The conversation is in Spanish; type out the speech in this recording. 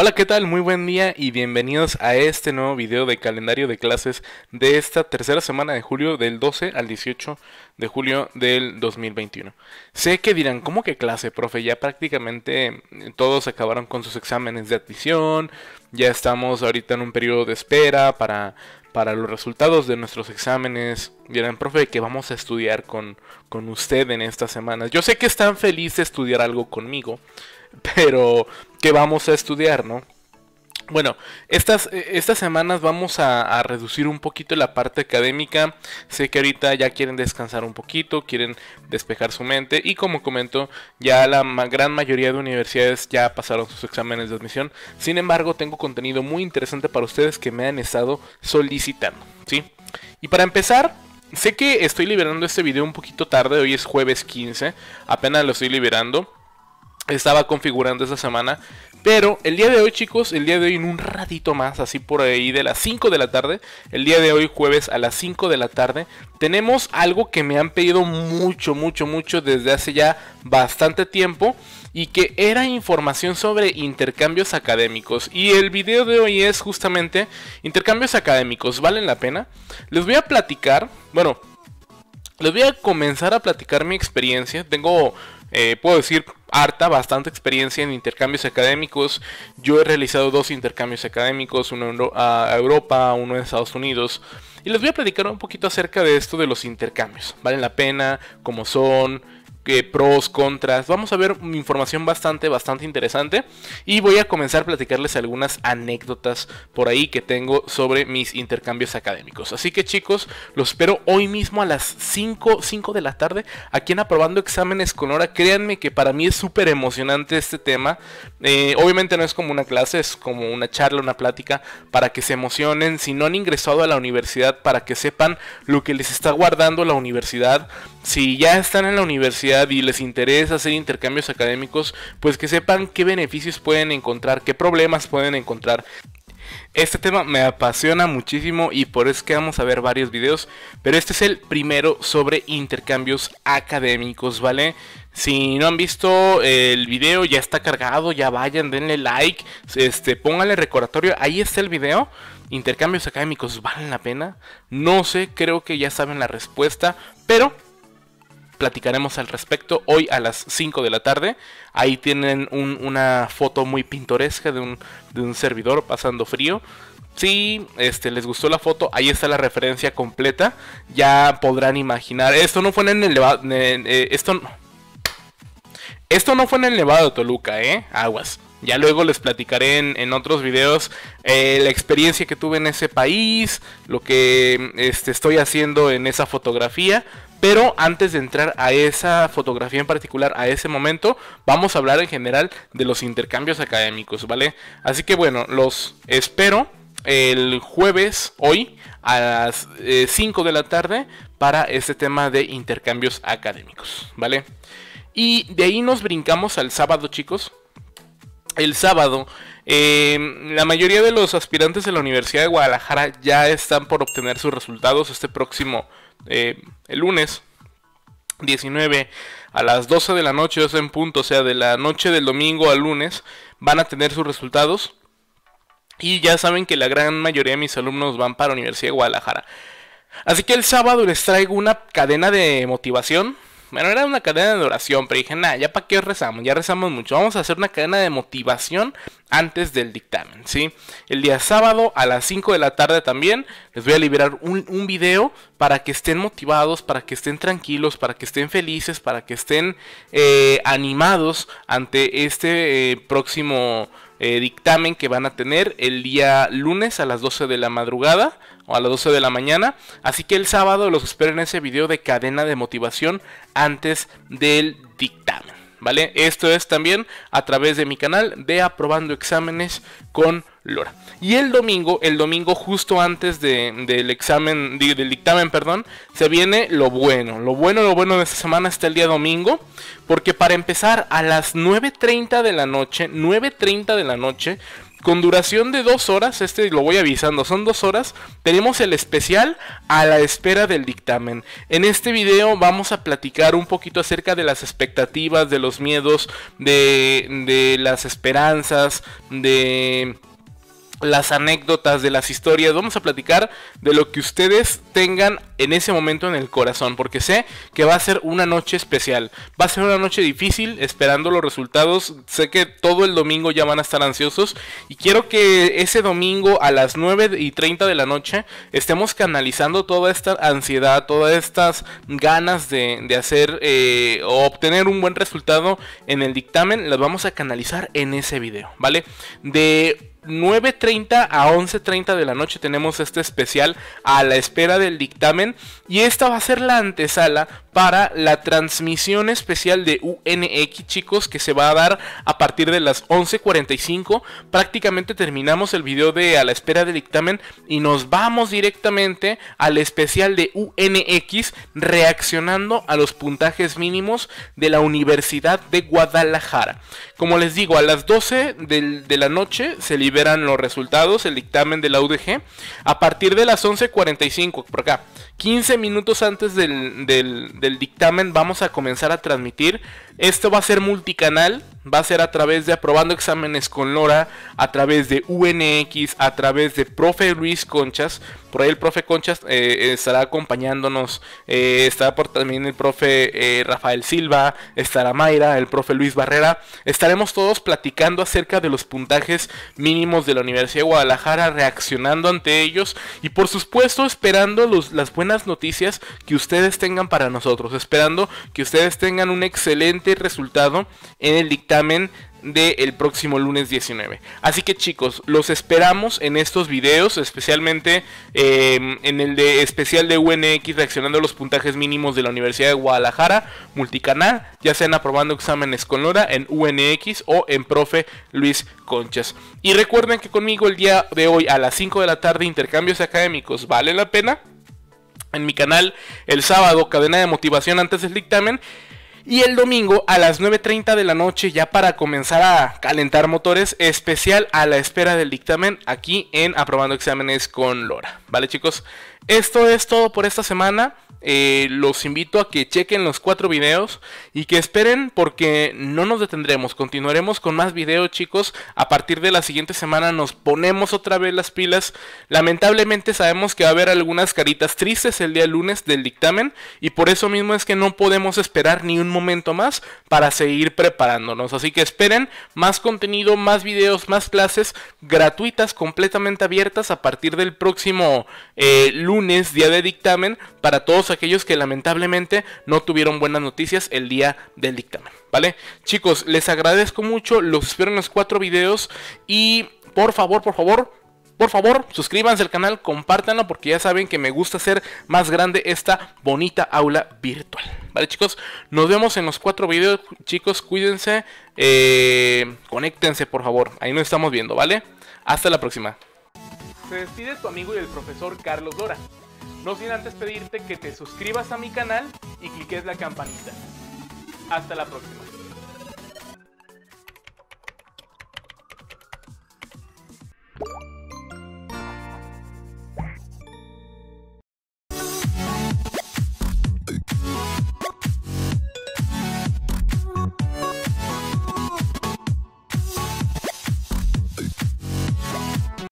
Hola, ¿qué tal? Muy buen día y bienvenidos a este nuevo video de calendario de clases de esta tercera semana de julio del 12 al 18 de julio del 2021. Sé que dirán, ¿cómo que clase, profe? Ya prácticamente eh, todos acabaron con sus exámenes de admisión, ya estamos ahorita en un periodo de espera para para los resultados de nuestros exámenes, dirán, profe, que vamos a estudiar con, con usted en estas semanas. Yo sé que están felices de estudiar algo conmigo, pero ¿qué vamos a estudiar, no? Bueno, estas, eh, estas semanas vamos a, reducir un poquito la parte académica. Sé que ahorita ya quieren descansar un poquito, quieren despejar su mente y como comento, ya la gran mayoría de universidades ya pasaron sus exámenes de admisión. Sin embargo, tengo contenido muy interesante para ustedes que me han estado solicitando, ¿sí? Y para empezar, sé que estoy liberando este video un poquito tarde, hoy es jueves 15, apenas lo estoy liberando estaba configurando esta semana. Pero el día de hoy, chicos, el día de hoy en un ratito más, así por ahí de las 5 de la tarde, el día de hoy jueves a las 5 de la tarde, tenemos algo que me han pedido mucho, mucho, mucho desde hace ya bastante tiempo y que era información sobre intercambios académicos. Y el video de hoy es justamente intercambios académicos, ¿valen la pena? Les voy a platicar, bueno, les voy a comenzar a platicar mi experiencia. Tengo eh, puedo decir, harta, bastante experiencia en intercambios académicos. Yo he realizado dos intercambios académicos, uno a Europa, uno en Estados Unidos. Y les voy a platicar un poquito acerca de esto de los intercambios. ¿Valen la pena? ¿Cómo son? que pros, contras. Vamos a ver información bastante, bastante interesante. Y voy a comenzar a platicarles algunas anécdotas por ahí que tengo sobre mis intercambios académicos. Así que chicos, los espero hoy mismo a las 5, 5 de la tarde aquí en Aprobando Exámenes con Hora. Créanme que para mí es súper emocionante este tema. Eh, obviamente no es como una clase, es como una charla, una plática para que se emocionen. Si no han ingresado a la universidad, para que sepan lo que les está guardando la universidad. Si ya están en la universidad, y les interesa hacer intercambios académicos, pues que sepan qué beneficios pueden encontrar, qué problemas pueden encontrar. Este tema me apasiona muchísimo y por eso que vamos a ver varios videos, pero este es el primero sobre intercambios académicos, ¿vale? Si no han visto eh, el video, ya está cargado, ya vayan, denle like, este, pónganle recordatorio, ahí está el video. Intercambios académicos valen la pena? No sé, creo que ya saben la respuesta, pero platicaremos al respecto hoy a las 5 de la tarde. Ahí tienen una foto muy pintoresca de un, servidor pasando frío. Si este, les gustó la foto, ahí está la referencia completa. Ya podrán imaginar. Esto no fue en el Nevado. Eh, esto, esto no fue en el Nevado de Toluca, ¿eh? Aguas. Ya luego les platicaré en, otros videos eh, la experiencia que tuve en ese país, lo que este, estoy haciendo en esa fotografía. Pero antes de entrar a esa fotografía en particular, a ese momento, vamos a hablar en general de los intercambios académicos, ¿vale? Así que bueno, los espero el jueves, hoy, a las 5 eh, de la tarde, para este tema de intercambios académicos, ¿vale? Y de ahí nos brincamos al sábado, chicos el sábado. Eh, la mayoría de los aspirantes de la Universidad de Guadalajara ya están por obtener sus resultados este próximo eh, el lunes 19 a las 12 de la noche, 12 en punto, o sea, de la noche del domingo al lunes, van a tener sus resultados. Y ya saben que la gran mayoría de mis alumnos van para la Universidad de Guadalajara. Así que el sábado les traigo una cadena de motivación bueno, era una cadena de oración, pero dije, nada, ya para qué rezamos, ya rezamos mucho. Vamos a hacer una cadena de motivación antes del dictamen, ¿sí? El día sábado a las 5 de la tarde también les voy a liberar un, un video para que estén motivados, para que estén tranquilos, para que estén felices, para que estén eh, animados ante este eh, próximo eh, dictamen que van a tener el día lunes a las 12 de la madrugada a las 12 de la mañana. Así que el sábado los espero en ese video de cadena de motivación antes del dictamen. ¿Vale? Esto es también a través de mi canal de aprobando exámenes con Lora. Y el domingo, el domingo justo antes del examen, del dictamen, perdón, se viene lo bueno. Lo bueno, lo bueno de esta semana está el día domingo, porque para empezar a las 9.30 de la noche, 9.30 de la noche, con duración de dos horas, este lo voy avisando, son dos horas, tenemos el especial a la espera del dictamen. En este video vamos a platicar un poquito acerca de las expectativas, de los miedos, de, de las esperanzas, de las anécdotas, de las historias. Vamos a platicar de lo que ustedes tengan en ese momento en el corazón, porque sé que va a ser una noche especial. Va a ser una noche difícil, esperando los resultados. Sé que todo el domingo ya van a estar ansiosos y quiero que ese domingo a las 9 y 30 de la noche estemos canalizando toda esta ansiedad, todas estas ganas de, hacer eh, obtener un buen resultado en el dictamen. Las vamos a canalizar en ese video, ¿vale? De 9.30 a 11.30 de la noche tenemos este especial a la espera del dictamen y esta va a ser la antesala para la transmisión especial de UNX chicos que se va a dar a partir de las 11.45 prácticamente terminamos el video de a la espera del dictamen y nos vamos directamente al especial de UNX reaccionando a los puntajes mínimos de la Universidad de Guadalajara como les digo a las 12 de, la noche se libera verán los resultados, el dictamen de la UDG, a partir de las 11.45, por acá, 15 minutos antes del, del, del dictamen vamos a comenzar a transmitir esto va a ser multicanal, va a ser a través de aprobando exámenes con Lora, a través de UNX, a través de profe Luis Conchas. Por ahí el profe Conchas eh, eh, estará acompañándonos. Eh, estará también el profe eh, Rafael Silva, estará Mayra, el profe Luis Barrera. Estaremos todos platicando acerca de los puntajes mínimos de la Universidad de Guadalajara, reaccionando ante ellos y por supuesto esperando los, las buenas noticias que ustedes tengan para nosotros. Esperando que ustedes tengan un excelente este resultado en el dictamen del próximo lunes 19. Así que chicos, los esperamos en estos videos, especialmente em, en el de especial de UNX reaccionando a los puntajes mínimos de la Universidad de Guadalajara, multicanal, ya sean aprobando exámenes con Lora en UNX o en profe Luis Conchas. Y recuerden que conmigo el día de hoy a las 5 de la tarde intercambios académicos, ¿vale la pena? En mi canal el sábado, cadena de motivación antes del dictamen. Y el domingo a las 9.30 de la noche, ya para comenzar a calentar motores, especial a la espera del dictamen aquí en Aprobando Exámenes con Lora. ¿Vale chicos? Esto es todo por esta semana. Eh, los invito a que chequen los cuatro videos y que esperen porque no nos detendremos, continuaremos con más videos chicos, a partir de la siguiente semana nos ponemos otra vez las pilas, lamentablemente sabemos que va a haber algunas caritas tristes el día lunes del dictamen y por eso mismo es que no podemos esperar ni un momento más para seguir preparándonos, así que esperen más contenido, más videos, más clases gratuitas completamente abiertas a partir del próximo lunes eh, lunes, día de dictamen, para todos aquellos que lamentablemente no tuvieron buenas noticias el día del dictamen. ¿Vale? Chicos, les agradezco mucho, los espero en los cuatro videos y por favor, por favor, por favor, suscríbanse al canal, compártanlo porque ya saben que me gusta hacer más grande esta bonita aula virtual. Vale chicos, nos vemos en los cuatro videos. Chicos, cuídense, eh, conéctense por favor. Ahí nos estamos viendo, ¿vale? Hasta la próxima. Se despide tu amigo y el profesor Carlos Dora. No sin antes pedirte que te suscribas a mi canal y cliques la campanita. Hasta la próxima.